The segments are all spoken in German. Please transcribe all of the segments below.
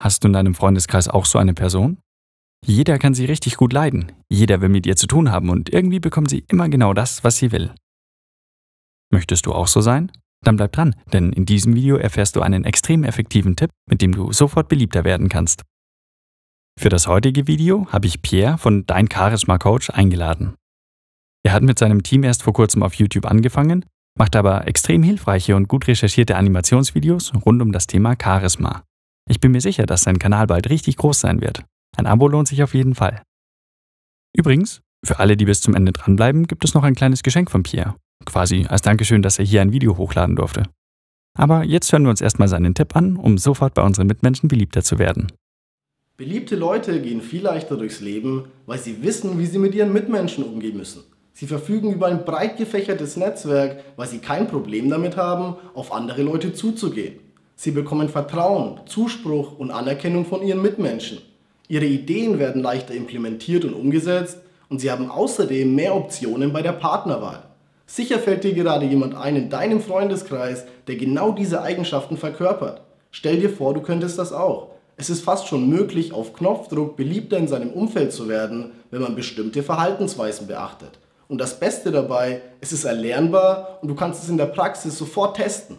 Hast du in deinem Freundeskreis auch so eine Person? Jeder kann sie richtig gut leiden, jeder will mit ihr zu tun haben und irgendwie bekommt sie immer genau das, was sie will. Möchtest du auch so sein? Dann bleib dran, denn in diesem Video erfährst du einen extrem effektiven Tipp, mit dem du sofort beliebter werden kannst. Für das heutige Video habe ich Pierre von Dein Charisma Coach eingeladen. Er hat mit seinem Team erst vor kurzem auf YouTube angefangen, macht aber extrem hilfreiche und gut recherchierte Animationsvideos rund um das Thema Charisma. Ich bin mir sicher, dass sein Kanal bald richtig groß sein wird. Ein Abo lohnt sich auf jeden Fall. Übrigens, für alle, die bis zum Ende dranbleiben, gibt es noch ein kleines Geschenk von Pierre. Quasi als Dankeschön, dass er hier ein Video hochladen durfte. Aber jetzt hören wir uns erstmal seinen Tipp an, um sofort bei unseren Mitmenschen beliebter zu werden. Beliebte Leute gehen viel leichter durchs Leben, weil sie wissen, wie sie mit ihren Mitmenschen umgehen müssen. Sie verfügen über ein breit gefächertes Netzwerk, weil sie kein Problem damit haben, auf andere Leute zuzugehen. Sie bekommen Vertrauen, Zuspruch und Anerkennung von ihren Mitmenschen. Ihre Ideen werden leichter implementiert und umgesetzt und sie haben außerdem mehr Optionen bei der Partnerwahl. Sicher fällt dir gerade jemand ein in deinem Freundeskreis, der genau diese Eigenschaften verkörpert. Stell dir vor, du könntest das auch. Es ist fast schon möglich, auf Knopfdruck beliebter in seinem Umfeld zu werden, wenn man bestimmte Verhaltensweisen beachtet. Und das Beste dabei, es ist erlernbar und du kannst es in der Praxis sofort testen.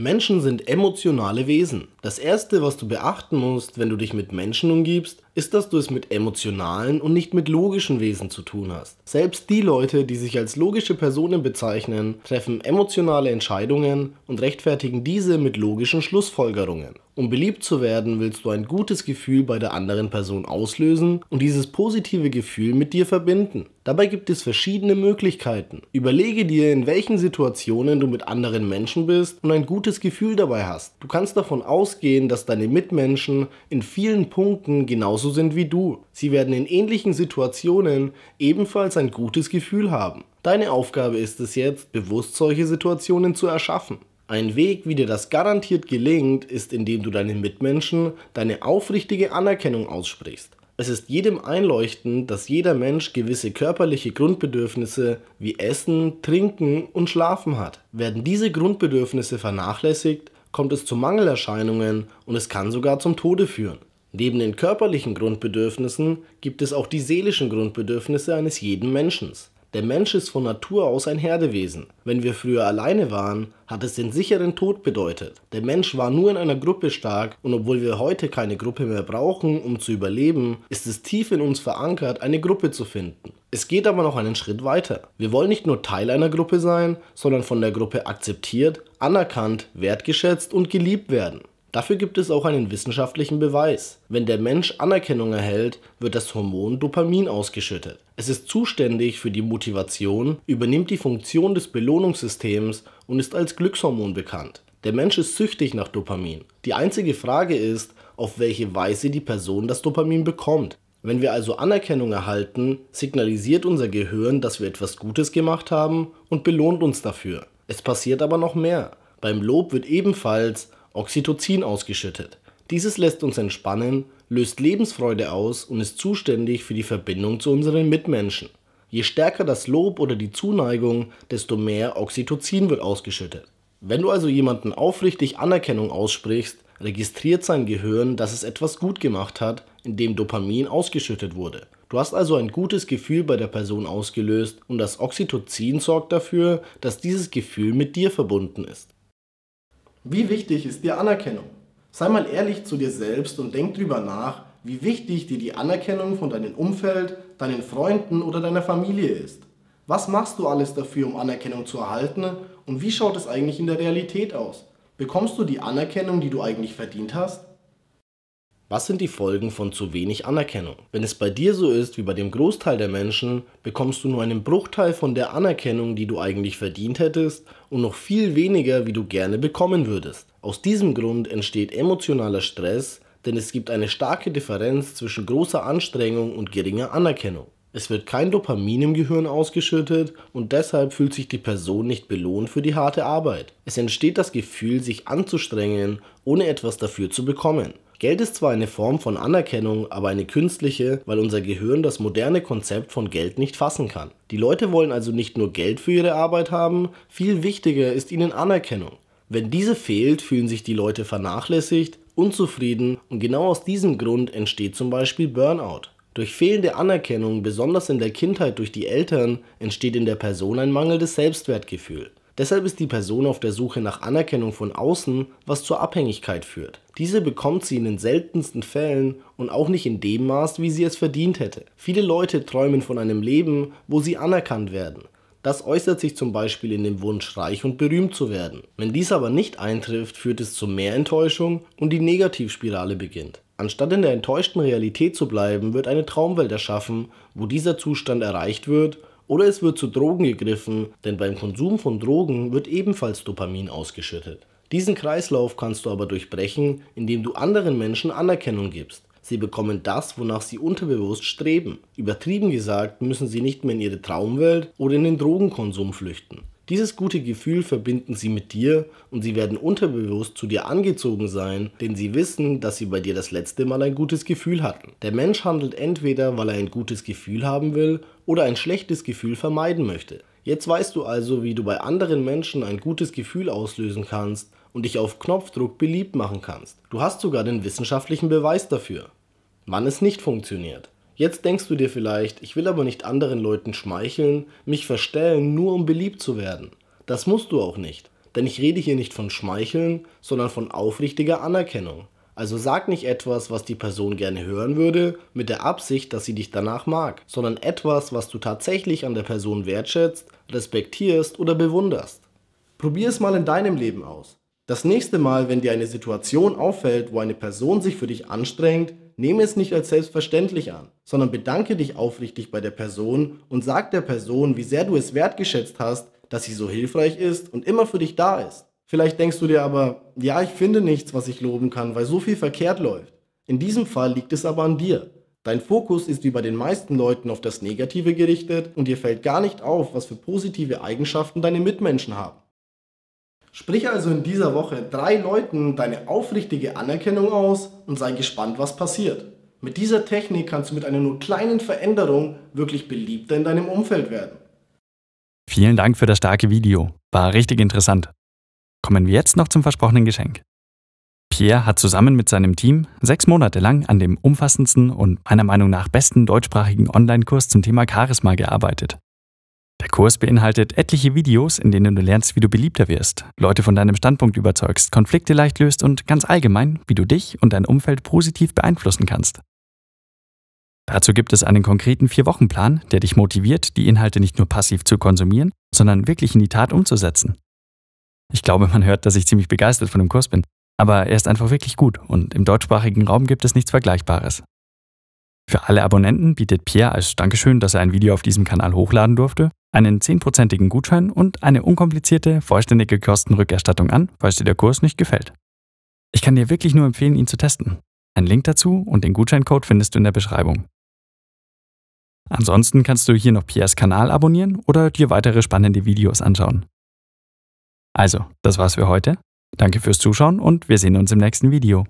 Menschen sind emotionale Wesen. Das Erste, was du beachten musst, wenn du dich mit Menschen umgibst, ist, dass du es mit emotionalen und nicht mit logischen Wesen zu tun hast. Selbst die Leute, die sich als logische Personen bezeichnen, treffen emotionale Entscheidungen und rechtfertigen diese mit logischen Schlussfolgerungen. Um beliebt zu werden, willst du ein gutes Gefühl bei der anderen Person auslösen und dieses positive Gefühl mit dir verbinden. Dabei gibt es verschiedene Möglichkeiten. Überlege dir, in welchen Situationen du mit anderen Menschen bist und ein gutes Gefühl dabei hast. Du kannst davon ausgehen, dass deine Mitmenschen in vielen Punkten genauso sind wie du. Sie werden in ähnlichen Situationen ebenfalls ein gutes Gefühl haben. Deine Aufgabe ist es jetzt, bewusst solche Situationen zu erschaffen. Ein Weg, wie dir das garantiert gelingt, ist, indem du deinen Mitmenschen deine aufrichtige Anerkennung aussprichst. Es ist jedem einleuchtend, dass jeder Mensch gewisse körperliche Grundbedürfnisse wie Essen, Trinken und Schlafen hat. Werden diese Grundbedürfnisse vernachlässigt, kommt es zu Mangelerscheinungen und es kann sogar zum Tode führen. Neben den körperlichen Grundbedürfnissen gibt es auch die seelischen Grundbedürfnisse eines jeden Menschen. Der Mensch ist von Natur aus ein Herdewesen. Wenn wir früher alleine waren, hat es den sicheren Tod bedeutet. Der Mensch war nur in einer Gruppe stark und obwohl wir heute keine Gruppe mehr brauchen, um zu überleben, ist es tief in uns verankert, eine Gruppe zu finden. Es geht aber noch einen Schritt weiter. Wir wollen nicht nur Teil einer Gruppe sein, sondern von der Gruppe akzeptiert, anerkannt, wertgeschätzt und geliebt werden. Dafür gibt es auch einen wissenschaftlichen Beweis. Wenn der Mensch Anerkennung erhält, wird das Hormon Dopamin ausgeschüttet. Es ist zuständig für die Motivation, übernimmt die Funktion des Belohnungssystems und ist als Glückshormon bekannt. Der Mensch ist süchtig nach Dopamin. Die einzige Frage ist, auf welche Weise die Person das Dopamin bekommt. Wenn wir also Anerkennung erhalten, signalisiert unser Gehirn, dass wir etwas Gutes gemacht haben und belohnt uns dafür. Es passiert aber noch mehr. Beim Lob wird ebenfalls Oxytocin, ausgeschüttet. Dieses lässt uns entspannen, löst Lebensfreude aus und ist zuständig für die Verbindung zu unseren Mitmenschen. Je stärker das Lob oder die Zuneigung, desto mehr Oxytocin wird ausgeschüttet. Wenn du also jemanden aufrichtig Anerkennung aussprichst, registriert sein Gehirn, dass es etwas gut gemacht hat, indem Dopamin ausgeschüttet wurde. Du hast also ein gutes Gefühl bei der Person ausgelöst und das Oxytocin sorgt dafür, dass dieses Gefühl mit dir verbunden ist. Wie wichtig ist dir Anerkennung? Sei mal ehrlich zu dir selbst und denk drüber nach, wie wichtig dir die Anerkennung von deinem Umfeld, deinen Freunden oder deiner Familie ist. Was machst du alles dafür, um Anerkennung zu erhalten und wie schaut es eigentlich in der Realität aus? Bekommst du die Anerkennung, die du eigentlich verdient hast? Was sind die Folgen von zu wenig Anerkennung? Wenn es bei dir so ist wie bei dem Großteil der Menschen, bekommst du nur einen Bruchteil von der Anerkennung, die du eigentlich verdient hättest und noch viel weniger, wie du gerne bekommen würdest. Aus diesem Grund entsteht emotionaler Stress, denn es gibt eine starke Differenz zwischen großer Anstrengung und geringer Anerkennung. Es wird kein Dopamin im Gehirn ausgeschüttet und deshalb fühlt sich die Person nicht belohnt für die harte Arbeit. Es entsteht das Gefühl, sich anzustrengen, ohne etwas dafür zu bekommen. Geld ist zwar eine Form von Anerkennung, aber eine künstliche, weil unser Gehirn das moderne Konzept von Geld nicht fassen kann. Die Leute wollen also nicht nur Geld für ihre Arbeit haben, viel wichtiger ist ihnen Anerkennung. Wenn diese fehlt, fühlen sich die Leute vernachlässigt, unzufrieden und genau aus diesem Grund entsteht zum Beispiel Burnout. Durch fehlende Anerkennung, besonders in der Kindheit durch die Eltern, entsteht in der Person ein mangelndes Selbstwertgefühl. Deshalb ist die Person auf der Suche nach Anerkennung von außen, was zur Abhängigkeit führt. Diese bekommt sie in den seltensten Fällen und auch nicht in dem Maß, wie sie es verdient hätte. Viele Leute träumen von einem Leben, wo sie anerkannt werden. Das äußert sich zum Beispiel in dem Wunsch, reich und berühmt zu werden. Wenn dies aber nicht eintrifft, führt es zu mehr Enttäuschung und die Negativspirale beginnt. Anstatt in der enttäuschten Realität zu bleiben, wird eine Traumwelt erschaffen, wo dieser Zustand erreicht wird oder es wird zu Drogen gegriffen, denn beim Konsum von Drogen wird ebenfalls Dopamin ausgeschüttet. Diesen Kreislauf kannst du aber durchbrechen, indem du anderen Menschen Anerkennung gibst. Sie bekommen das, wonach sie unterbewusst streben. Übertrieben gesagt, müssen sie nicht mehr in ihre Traumwelt oder in den Drogenkonsum flüchten. Dieses gute Gefühl verbinden sie mit dir und sie werden unterbewusst zu dir angezogen sein, denn sie wissen, dass sie bei dir das letzte Mal ein gutes Gefühl hatten. Der Mensch handelt entweder, weil er ein gutes Gefühl haben will oder ein schlechtes Gefühl vermeiden möchte. Jetzt weißt du also, wie du bei anderen Menschen ein gutes Gefühl auslösen kannst und dich auf Knopfdruck beliebt machen kannst. Du hast sogar den wissenschaftlichen Beweis dafür, wann es nicht funktioniert. Jetzt denkst du dir vielleicht, ich will aber nicht anderen Leuten schmeicheln, mich verstellen, nur um beliebt zu werden. Das musst du auch nicht. Denn ich rede hier nicht von Schmeicheln, sondern von aufrichtiger Anerkennung. Also sag nicht etwas, was die Person gerne hören würde, mit der Absicht, dass sie dich danach mag, sondern etwas, was du tatsächlich an der Person wertschätzt, respektierst oder bewunderst. Probier es mal in deinem Leben aus. Das nächste Mal, wenn dir eine Situation auffällt, wo eine Person sich für dich anstrengt, Nehme es nicht als selbstverständlich an, sondern bedanke dich aufrichtig bei der Person und sag der Person, wie sehr du es wertgeschätzt hast, dass sie so hilfreich ist und immer für dich da ist. Vielleicht denkst du dir aber, ja, ich finde nichts, was ich loben kann, weil so viel verkehrt läuft. In diesem Fall liegt es aber an dir. Dein Fokus ist wie bei den meisten Leuten auf das Negative gerichtet und dir fällt gar nicht auf, was für positive Eigenschaften deine Mitmenschen haben. Sprich also in dieser Woche drei Leuten deine aufrichtige Anerkennung aus und sei gespannt, was passiert. Mit dieser Technik kannst du mit einer nur kleinen Veränderung wirklich beliebter in deinem Umfeld werden. Vielen Dank für das starke Video. War richtig interessant. Kommen wir jetzt noch zum versprochenen Geschenk. Pierre hat zusammen mit seinem Team sechs Monate lang an dem umfassendsten und meiner Meinung nach besten deutschsprachigen Online-Kurs zum Thema Charisma gearbeitet. Der Kurs beinhaltet etliche Videos, in denen du lernst, wie du beliebter wirst, Leute von deinem Standpunkt überzeugst, Konflikte leicht löst und ganz allgemein, wie du dich und dein Umfeld positiv beeinflussen kannst. Dazu gibt es einen konkreten Vier-Wochen-Plan, der dich motiviert, die Inhalte nicht nur passiv zu konsumieren, sondern wirklich in die Tat umzusetzen. Ich glaube, man hört, dass ich ziemlich begeistert von dem Kurs bin, aber er ist einfach wirklich gut und im deutschsprachigen Raum gibt es nichts Vergleichbares. Für alle Abonnenten bietet Pierre als Dankeschön, dass er ein Video auf diesem Kanal hochladen durfte, einen 10%igen Gutschein und eine unkomplizierte, vollständige Kostenrückerstattung an, falls dir der Kurs nicht gefällt. Ich kann dir wirklich nur empfehlen, ihn zu testen. Einen Link dazu und den Gutscheincode findest du in der Beschreibung. Ansonsten kannst du hier noch Piers Kanal abonnieren oder dir weitere spannende Videos anschauen. Also, das war's für heute. Danke fürs Zuschauen und wir sehen uns im nächsten Video.